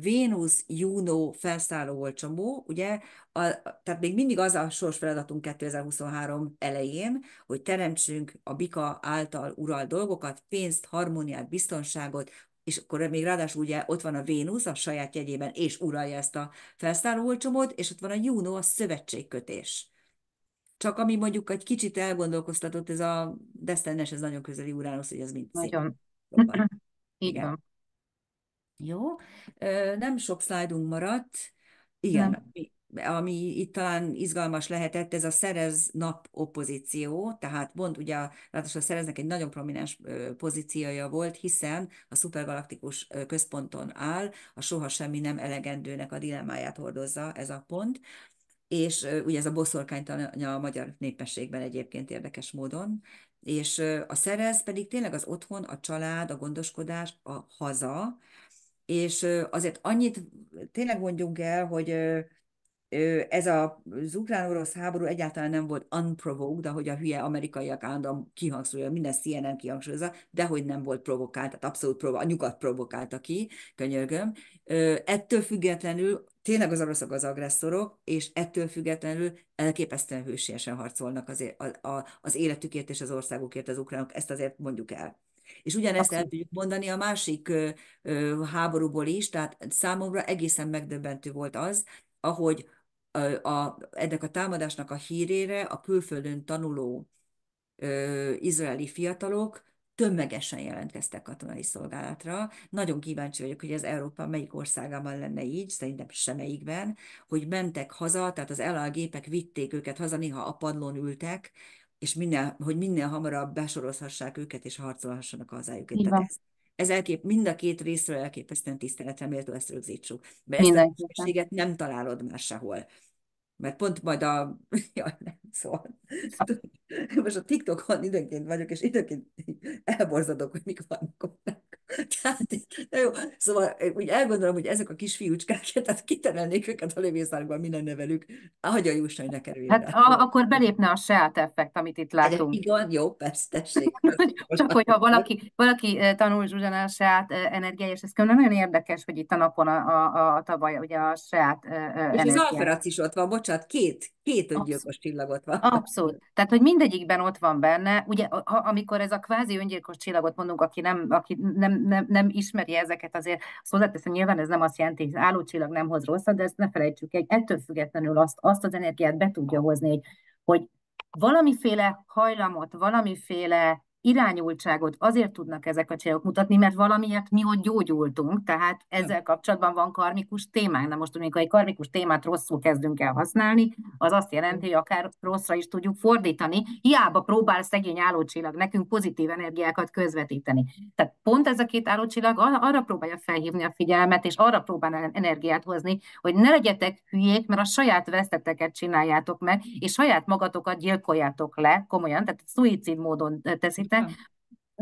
Vénusz Juno felszálló olcsomó, ugye, a, tehát még mindig az a sors feladatunk 2023 elején, hogy teremtsünk a Bika által ural dolgokat, pénzt, harmóniát, biztonságot, és akkor még ráadásul ugye ott van a Vénusz a saját jegyében, és uralja ezt a felszálló olcsomót, és ott van a Juno, a szövetségkötés. Csak ami mondjuk egy kicsit elgondolkoztatott, ez a Desztenes, ez nagyon közeli Uránusz, hogy ez mind Nagyon. Szép. Igen. Így van. Jó? Nem sok szlájdunk maradt. Igen, Nem. ami itt talán izgalmas lehetett, ez a szerez nap opozíció, tehát Bond ugye, látos, a szereznek egy nagyon prominens pozíciója volt, hiszen a szupergalaktikus központon áll, a soha semmi nem elegendőnek a dilemmáját hordozza ez a pont, és ugye ez a boszorkány a magyar népességben egyébként érdekes módon, és a szerez pedig tényleg az otthon, a család, a gondoskodás, a haza, és azért annyit tényleg mondjunk el, hogy ez a, az ukrán-orosz háború egyáltalán nem volt unprovoked, ahogy a hülye amerikaiak állandóan kihangsúlyozza, minden CNN kihangsúlyozza, de hogy nem volt provokált, tehát abszolút provo- a nyugat provokálta ki, könyörgöm. Ettől függetlenül tényleg az oroszok az agresszorok, és ettől függetlenül elképesztően hősiesen harcolnak az, é- a, a, az életükért és az országukért az ukránok, ezt azért mondjuk el. És ugyanezt el tudjuk mondani a másik ö, ö, háborúból is, tehát számomra egészen megdöbbentő volt az, ahogy a, a, ennek a támadásnak a hírére a külföldön tanuló ö, izraeli fiatalok tömegesen jelentkeztek katonai szolgálatra. Nagyon kíváncsi vagyok, hogy ez Európa melyik országában lenne így, szerintem semmelyikben, hogy mentek haza, tehát az LA gépek vitték őket haza, néha a padlón ültek, és minél hogy minél hamarabb besorozhassák őket, és harcolhassanak a hazájukért. Tehát ez, ez elkép, mind a két részről elképesztően tiszteletre méltó, ezt rögzítsük. Mert ezt a nem találod már sehol mert pont majd a... Jaj, nem, szól. Most a TikTokon időnként vagyok, és időnként elborzadok, hogy mik vannak ott. Tehát, jó, szóval eh, úgy elgondolom, hogy ezek a kis fiúcskák, tehát kiterelnék őket a lövészárban minden nevelük, ahogy a jósnál ne kerüljön Hát a, akkor belépne a seát effekt, amit itt látunk. Igen, jó, persze, tessék. Csak hogyha valaki, valaki eh, tanul Zsuzsán a seát eh, energiája, és ez különben nagyon érdekes, hogy itt a napon a, a, a, a tavaly ugye a seát energiája. És az Alferac is ott van, bocsánat, bocsánat, két, két öngyilkos csillagot van. Abszolút. Tehát, hogy mindegyikben ott van benne, ugye ha, amikor ez a kvázi öngyilkos csillagot mondunk, aki, nem, aki nem, nem, nem ismeri ezeket, azért azt hozzáteszem, nyilván ez nem azt jelenti, hogy az csillag nem hoz rosszat, de ezt ne felejtsük egy ettől függetlenül azt, azt az energiát be tudja hozni, hogy, hogy valamiféle hajlamot, valamiféle irányultságot azért tudnak ezek a csajok mutatni, mert valamiért mi ott gyógyultunk, tehát hm. ezzel kapcsolatban van karmikus témánk. Na most, amikor egy karmikus témát rosszul kezdünk el használni, az azt jelenti, hogy akár rosszra is tudjuk fordítani, hiába próbál szegény állócsillag nekünk pozitív energiákat közvetíteni. Tehát pont ez a két állócsillag arra próbálja felhívni a figyelmet, és arra próbál energiát hozni, hogy ne legyetek hülyék, mert a saját veszteteket csináljátok meg, és saját magatokat gyilkoljátok le komolyan, tehát szuicid módon teszi segítek,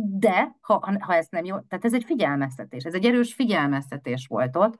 de ha, ha ez nem jó, tehát ez egy figyelmeztetés, ez egy erős figyelmeztetés volt ott,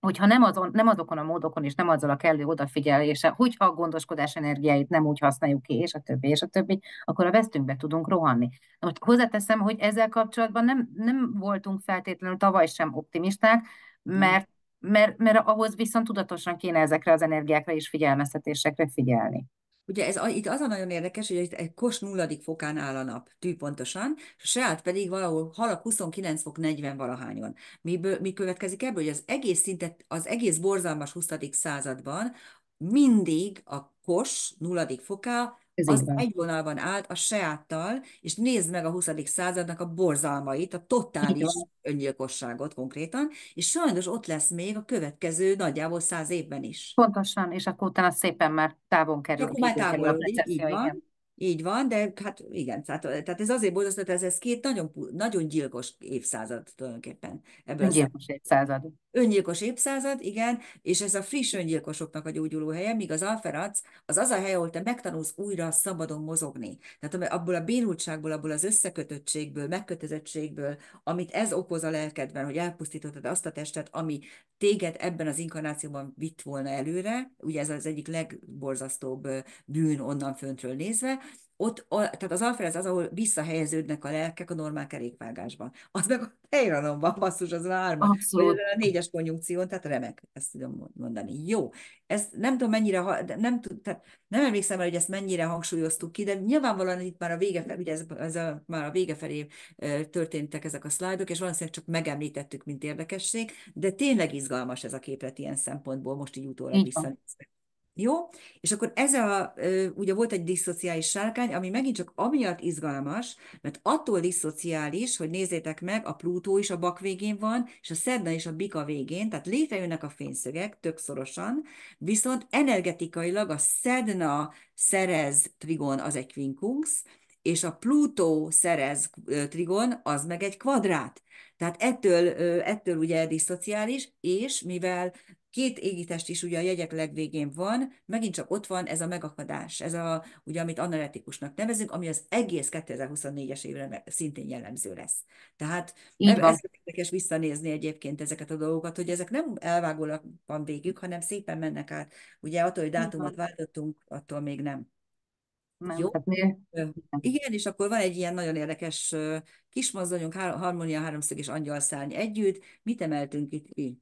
hogyha nem, azon, nem azokon a módokon és nem azzal a kellő odafigyelése, hogyha a gondoskodás energiáit nem úgy használjuk ki, és a többi, és a többi, akkor a vesztünkbe tudunk rohanni. Na most hozzáteszem, hogy ezzel kapcsolatban nem, nem voltunk feltétlenül tavaly sem optimisták, mert, mert, mert ahhoz viszont tudatosan kéne ezekre az energiákra és figyelmeztetésekre figyelni. Ugye ez, itt az a nagyon érdekes, hogy itt egy kos nulladik fokán áll a nap, tűpontosan, a seát pedig valahol halak 29 fok 40 valahányon. Miből, mi következik ebből, hogy az egész szinte, az egész borzalmas 20. században mindig a kos nulladik foká ez az egy vonalban állt a seáttal, és nézd meg a 20. századnak a borzalmait, a totális öngyilkosságot konkrétan, és sajnos ott lesz még a következő nagyjából száz évben is. Pontosan, és akkor utána szépen már távon kerül. Akkor már távolodik, így van. Így van, de hát igen, tehát, tehát ez azért borzasztó, ez, ez két nagyon, nagyon gyilkos évszázad tulajdonképpen. Ebből gyilkos évszázad. Öngyilkos évszázad, igen, és ez a friss öngyilkosoknak a helye, míg az alferac az az a hely, ahol te megtanulsz újra szabadon mozogni. Tehát abból a bénultságból, abból az összekötöttségből, megkötözettségből, amit ez okoz a lelkedben, hogy elpusztítottad azt a testet, ami téged ebben az inkarnációban vitt volna előre, ugye ez az egyik legborzasztóbb bűn onnan föntről nézve, ott, a, tehát az alfölez az, ahol visszahelyeződnek a lelkek a normál kerékvágásban. Az meg a helyranomban, basszus, az a hárma. Abszolút. A négyes konjunkción, tehát remek, ezt tudom mondani. Jó, ezt nem tudom mennyire, nem, tud, tehát nem emlékszem el, hogy ezt mennyire hangsúlyoztuk ki, de nyilvánvalóan itt már a vége felé, ugye ez, ez a, már a vége felé történtek ezek a szlájdok, és valószínűleg csak megemlítettük, mint érdekesség, de tényleg izgalmas ez a képlet ilyen szempontból, most így utólag visszanézve. Jó? És akkor ez a, ugye volt egy diszociális sárkány, ami megint csak amiatt izgalmas, mert attól diszociális, hogy nézzétek meg, a Plutó is a bak végén van, és a Szedna is a bika végén, tehát létrejönnek a fényszögek többszorosan, viszont energetikailag a Szedna szerez trigon az egy quinkunx, és a Plutó szerez trigon, az meg egy kvadrát. Tehát ettől, ettől ugye diszociális, és mivel két égitest is ugye a jegyek legvégén van, megint csak ott van ez a megakadás, ez a, ugye, amit analitikusnak nevezünk, ami az egész 2024-es évre szintén jellemző lesz. Tehát ez érdekes visszanézni egyébként ezeket a dolgokat, hogy ezek nem van végük, hanem szépen mennek át. Ugye attól, hogy dátumot váltottunk, attól még nem. Jó. Hát igen, és akkor van egy ilyen nagyon érdekes mozdonyunk, harmónia, háromszög és angyalszárny együtt. Mit emeltünk itt ki?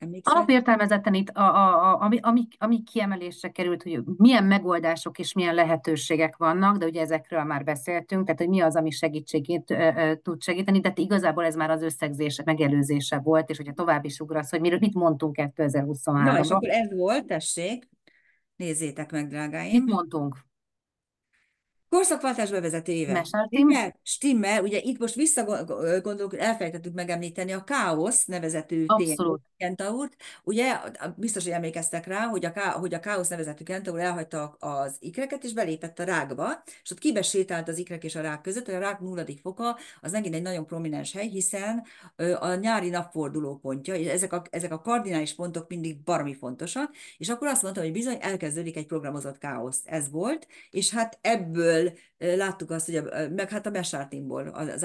emlékszel? Alapértelmezetten itt, a, a, a, ami, ami, ami kiemelésre került, hogy milyen megoldások és milyen lehetőségek vannak, de ugye ezekről már beszéltünk, tehát hogy mi az, ami segítségét ö, ö, tud segíteni, de hát igazából ez már az összegzés, megelőzése volt, és hogyha tovább is ugrasz, hogy miről mit mondtunk 2023-ban. Na, és akkor ez volt, tessék, nézzétek meg, drágáim. Mit mondtunk? Korszakváltás bevezető éve. Stimmel, stimmel, ugye itt most visszagondolok, elfelejtettük megemlíteni a káosz nevezetű kentaurt. Ugye biztos, hogy emlékeztek rá, hogy a, ká, hogy a káosz nevezetű kentaur elhagyta az ikreket, és belépett a rákba, és ott kibesétált az ikrek és a rák között, a rák nulladik foka, az megint egy nagyon prominens hely, hiszen a nyári napforduló pontja, és ezek a, ezek a kardinális pontok mindig barmi fontosak, és akkor azt mondtam, hogy bizony elkezdődik egy programozott káosz. Ez volt, és hát ebből láttuk azt, hogy a, meg hát a Mesátimból az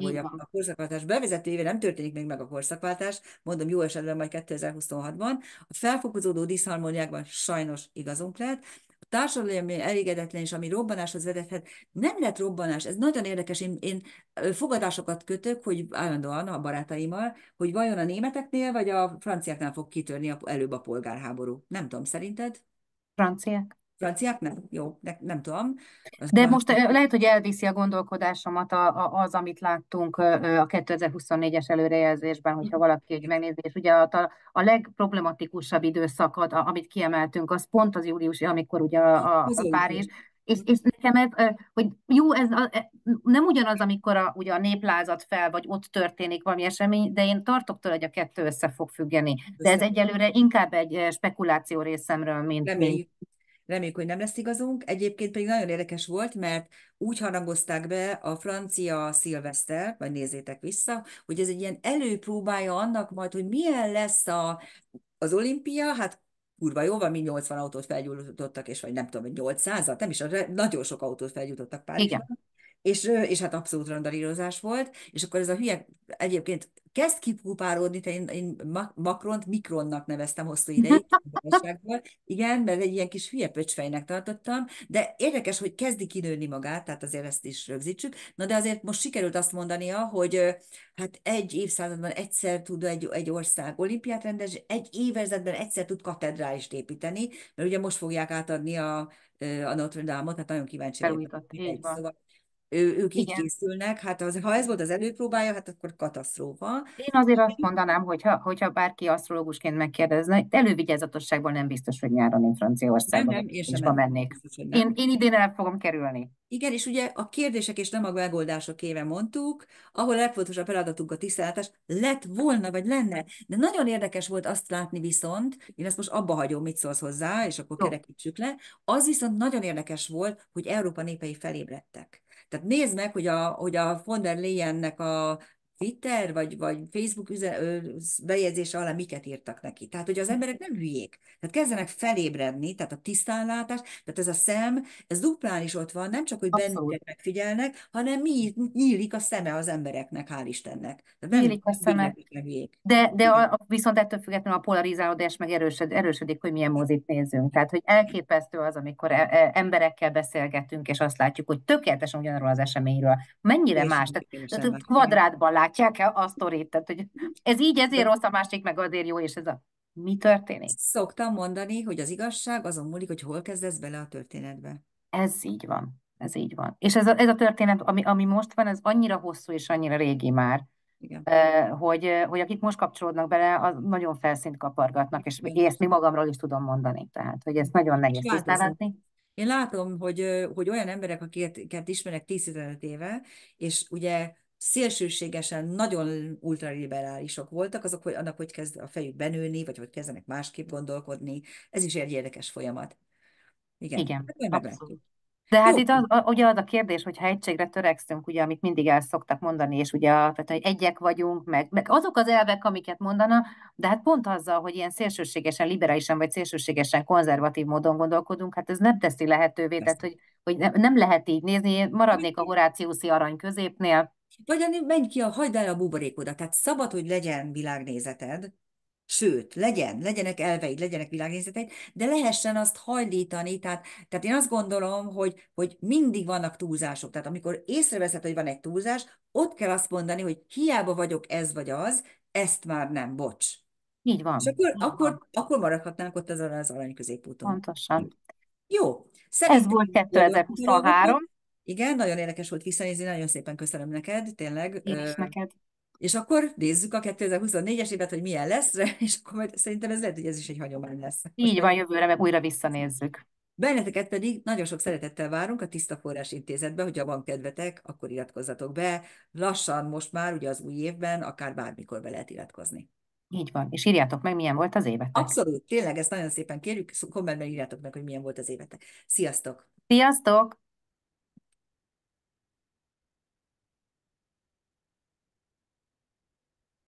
hogy a korszakváltás bevezetőjével nem történik még meg a korszakváltás, mondom jó esetben majd 2026-ban, a felfokozódó diszharmóniákban sajnos igazunk lett, a társadalmi elégedetlen és ami robbanáshoz vezethet, nem lett robbanás, ez nagyon érdekes, én, én fogadásokat kötök, hogy állandóan a barátaimmal, hogy vajon a németeknél vagy a franciáknál fog kitörni a, előbb a polgárháború. Nem tudom, szerinted? Franciák franciák nem? Jó, de nem tudom. Azt de most eh, lehet, hogy elviszi a gondolkodásomat a, a, az, amit láttunk a 2024-es előrejelzésben, hogyha valaki egy megnézi, és ugye a, a legproblematikusabb időszakot, amit kiemeltünk, az pont az július, amikor ugye a, a, a Párizs, és, és nekem ez, hogy jó, ez a, e, nem ugyanaz, amikor a, ugye a néplázat fel, vagy ott történik valami esemény, de én tartok tőle, hogy a kettő össze fog függeni. De ez egyelőre inkább egy eh, spekuláció részemről, mint... mint Reméljük, hogy nem lesz igazunk. Egyébként pedig nagyon érdekes volt, mert úgy harangozták be a francia szilveszter, vagy nézzétek vissza, hogy ez egy ilyen előpróbája annak majd, hogy milyen lesz a, az olimpia, hát kurva jó van, mi 80 autót felgyújtottak, és vagy nem tudom, hogy 800-at, nem is, nagyon sok autót felgyújtottak Párizsban és, és hát abszolút randalírozás volt, és akkor ez a hülye egyébként kezd te én, én Makront Mikronnak neveztem hosszú ideig, igen, mert egy ilyen kis hülye pöcsfejnek tartottam, de érdekes, hogy kezdi kinőni magát, tehát azért ezt is rögzítsük. Na de azért most sikerült azt mondania, hogy hát egy évszázadban egyszer tud egy, egy ország olimpiát rendezni, egy évezetben egyszer tud katedrálist építeni, mert ugye most fogják átadni a, a Notre Dame-ot, hát nagyon kíváncsi vagyok. Szóval ő, ők így Igen. készülnek, hát az, ha ez volt az előpróbája, hát akkor katasztrófa. Én azért azt mondanám, hogyha, hogyha bárki asztrológusként megkérdezne, elővigyázatosságból nem biztos, hogy nyáron én Franciaországban nem, nem, én nem mennék. Biztos, nem. Én, én idén el fogom kerülni. Igen, és ugye a kérdések és nem a megoldások éve mondtuk, ahol a legfontosabb feladatunk a tiszteletás lett volna, vagy lenne. De nagyon érdekes volt azt látni viszont, én ezt most abba hagyom, mit szólsz hozzá, és akkor kerekítsük le, az viszont nagyon érdekes volt, hogy Európa népei felébredtek. Tehát nézd meg, hogy a, hogy a von der Leyennek a Twitter, vagy, vagy Facebook bejegyzése alá miket írtak neki. Tehát, hogy az hm. emberek nem hülyék. Tehát kezdenek felébredni, tehát a tisztánlátás, tehát ez a szem, ez duplán is ott van, nem csak, hogy Abszolút. bennünket megfigyelnek, hanem mi nyílik a szeme az embereknek, hál' Istennek. Tehát nem nyílik a szeme. De, de a, a, viszont ettől függetlenül a polarizálódás meg erősöd, erősödik, hogy milyen mozit nézünk. Tehát, hogy elképesztő az, amikor e, e, emberekkel beszélgetünk, és azt látjuk, hogy tökéletesen ugyanarról az eseményről. Mennyire és más. Tehát, tehát kvadrátban látják-e a sztorit? Tehát, hogy ez így, ezért rossz, a másik meg azért jó, és ez a mi történik? Szoktam mondani, hogy az igazság azon múlik, hogy hol kezdesz bele a történetbe. Ez így van. Ez így van. És ez a, ez a történet, ami, ami most van, ez annyira hosszú és annyira régi már, Igen. hogy, hogy akik most kapcsolódnak bele, az nagyon felszínt kapargatnak, és Igen. ezt mi magamról is tudom mondani. Tehát, hogy ez nagyon nehéz tisztelni. Én látom, hogy, hogy olyan emberek, akiket ismerek 10-15 éve, és ugye szélsőségesen nagyon ultraliberálisok voltak, azok, hogy annak, hogy kezd a fejük benőni, vagy hogy kezdenek másképp gondolkodni. Ez is egy érdekes folyamat. Igen, Igen hát De hát Jó. itt az, ugye az a kérdés, hogy egységre törekszünk, ugye, amit mindig el szoktak mondani, és ugye tehát, hogy egyek vagyunk, meg, meg azok az elvek, amiket mondana, de hát pont azzal, hogy ilyen szélsőségesen liberálisan, vagy szélsőségesen konzervatív módon gondolkodunk, hát ez nem teszi lehetővé, tehát hogy, hogy nem lehet így nézni, maradnék a Horáciuszi arany középnél, vagy menj ki, a, hagyd el a buborékodat. Tehát szabad, hogy legyen világnézeted, Sőt, legyen, legyenek elveid, legyenek világnézeteid, de lehessen azt hajlítani. Tehát, tehát én azt gondolom, hogy, hogy mindig vannak túlzások. Tehát amikor észreveszed, hogy van egy túlzás, ott kell azt mondani, hogy hiába vagyok ez vagy az, ezt már nem, bocs. Így van. És akkor, van. akkor, akkor maradhatnánk ott az, az arany középúton. Pontosan. Jó. Szerintem Ez volt 2023. Igen, nagyon érdekes volt visszanézni, nagyon szépen köszönöm neked, tényleg. Én is neked. És akkor nézzük a 2024-es évet, hogy milyen lesz, és akkor majd szerintem ez lehet, hogy ez is egy hagyomány lesz. Így van, jövőre meg újra visszanézzük. Benneteket pedig nagyon sok szeretettel várunk a Tiszta Forrás Intézetbe, hogyha van kedvetek, akkor iratkozzatok be. Lassan most már, ugye az új évben, akár bármikor be lehet iratkozni. Így van, és írjátok meg, milyen volt az évetek. Abszolút, tényleg, ezt nagyon szépen kérjük, kommentben írjátok meg, hogy milyen volt az évetek. Sziasztok! Sziasztok!